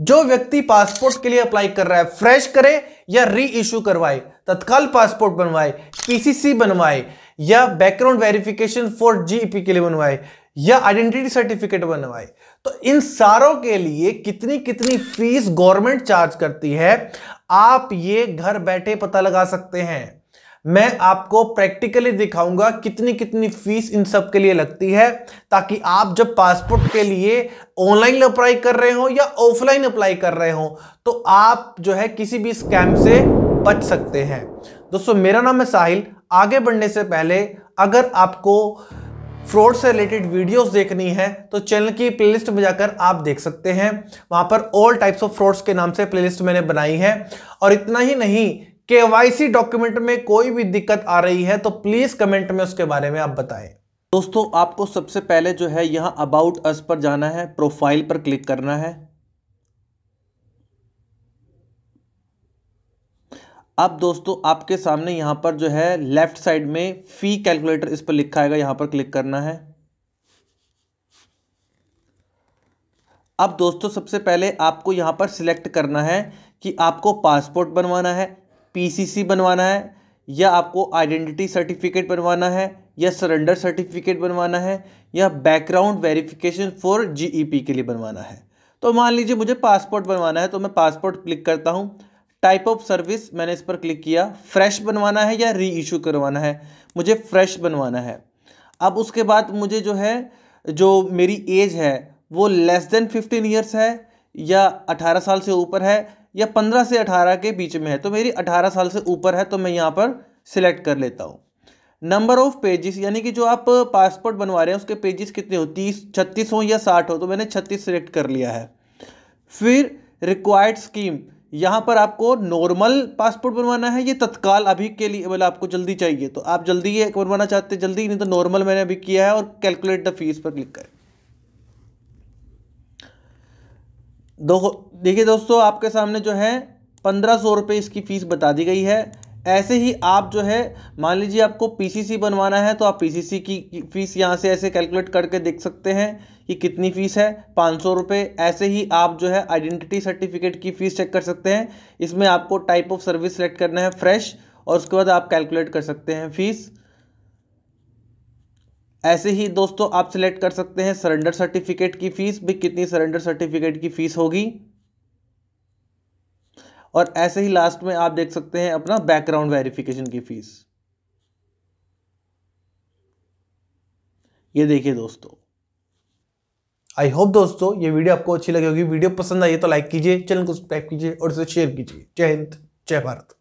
जो व्यक्ति पासपोर्ट के लिए अप्लाई कर रहा है फ्रेश करे या री इशू करवाए तत्काल पासपोर्ट बनवाए पीसीसी बनवाए या बैकग्राउंड वेरिफिकेशन फॉर जीपी के लिए बनवाए या आइडेंटिटी सर्टिफिकेट बनवाए तो इन सारों के लिए कितनी कितनी फीस गवर्नमेंट चार्ज करती है आप ये घर बैठे पता लगा सकते हैं मैं आपको प्रैक्टिकली दिखाऊंगा कितनी कितनी फीस इन सब के लिए लगती है ताकि आप जब पासपोर्ट के लिए ऑनलाइन अप्लाई कर रहे हो या ऑफलाइन अप्लाई कर रहे हो तो आप जो है किसी भी स्कैम से बच सकते हैं दोस्तों मेरा नाम है साहिल आगे बढ़ने से पहले अगर आपको फ्रॉड से रिलेटेड वीडियोस देखनी है तो चैनल की प्लेलिस्ट में जाकर आप देख सकते हैं वहाँ पर ऑल टाइप्स ऑफ फ्रॉड्स के नाम से प्लेलिस्ट मैंने बनाई है और इतना ही नहीं केवाईसी डॉक्यूमेंट में कोई भी दिक्कत आ रही है तो प्लीज कमेंट में उसके बारे में आप बताएं दोस्तों आपको सबसे पहले जो है यहां अबाउट अस पर जाना है प्रोफाइल पर क्लिक करना है अब दोस्तों आपके सामने यहां पर जो है लेफ्ट साइड में फ़ी कैलकुलेटर इस पर लिखा आएगा यहां पर क्लिक करना है अब दोस्तों सबसे पहले आपको यहां पर सिलेक्ट करना है कि आपको पासपोर्ट बनवाना है पीसीसी बनवाना है या आपको आइडेंटिटी सर्टिफिकेट बनवाना है या सरेंडर सर्टिफिकेट बनवाना है या बैकग्राउंड वेरिफिकेशन फॉर जीईपी के लिए बनवाना है तो मान लीजिए मुझे पासपोर्ट बनवाना है तो मैं पासपोर्ट क्लिक करता हूँ टाइप ऑफ सर्विस मैंने इस पर क्लिक किया फ्रेश बनवाना है या री इशू करवाना है मुझे फ्रेश बनवाना है अब उसके बाद मुझे जो है जो मेरी एज है वो लेस देन फिफ्टीन ईयर्स है या अठारह साल से ऊपर है या पंद्रह से अठारह के बीच में है तो मेरी अठारह साल से ऊपर है तो मैं यहाँ पर सिलेक्ट कर लेता हूँ नंबर ऑफ पेजेस यानी कि जो आप पासपोर्ट बनवा रहे हैं उसके पेजेस कितने हो तीस छत्तीस हो या साठ हो तो मैंने छत्तीस सिलेक्ट कर लिया है फिर रिक्वायर्ड स्कीम यहाँ पर आपको नॉर्मल पासपोर्ट बनवाना है ये तत्काल अभी के लिए मतलब आपको जल्दी चाहिए तो आप जल्दी ये बनवाना चाहते हैं जल्दी नहीं तो नॉर्मल मैंने अभी किया है और कैलकुलेट द फीस पर क्लिक करें दो देखिए दोस्तों आपके सामने जो है पंद्रह सौ रुपये इसकी फ़ीस बता दी गई है ऐसे ही आप जो है मान लीजिए आपको पीसीसी बनवाना है तो आप पीसीसी की फ़ीस यहाँ से ऐसे कैलकुलेट करके देख सकते हैं कि कितनी फ़ीस है पाँच सौ रुपये ऐसे ही आप जो है आइडेंटिटी सर्टिफिकेट की फ़ीस चेक कर सकते हैं इसमें आपको टाइप ऑफ सर्विस सेलेक्ट करना है फ्रेश और उसके बाद आप कैलकुलेट कर सकते हैं फ़ीस ऐसे ही दोस्तों आप सिलेक्ट कर सकते हैं सरेंडर सर्टिफिकेट की फ़ीस भी कितनी सरेंडर सर्टिफिकेट की फ़ीस होगी और ऐसे ही लास्ट में आप देख सकते हैं अपना बैकग्राउंड वेरिफिकेशन की फ़ीस ये देखिए दोस्तों आई होप दोस्तों ये वीडियो आपको अच्छी लगी होगी वीडियो पसंद आई तो लाइक कीजिए चैनल को सब्सक्राइब कीजिए और इसे शेयर कीजिए जय हिंद जय भारत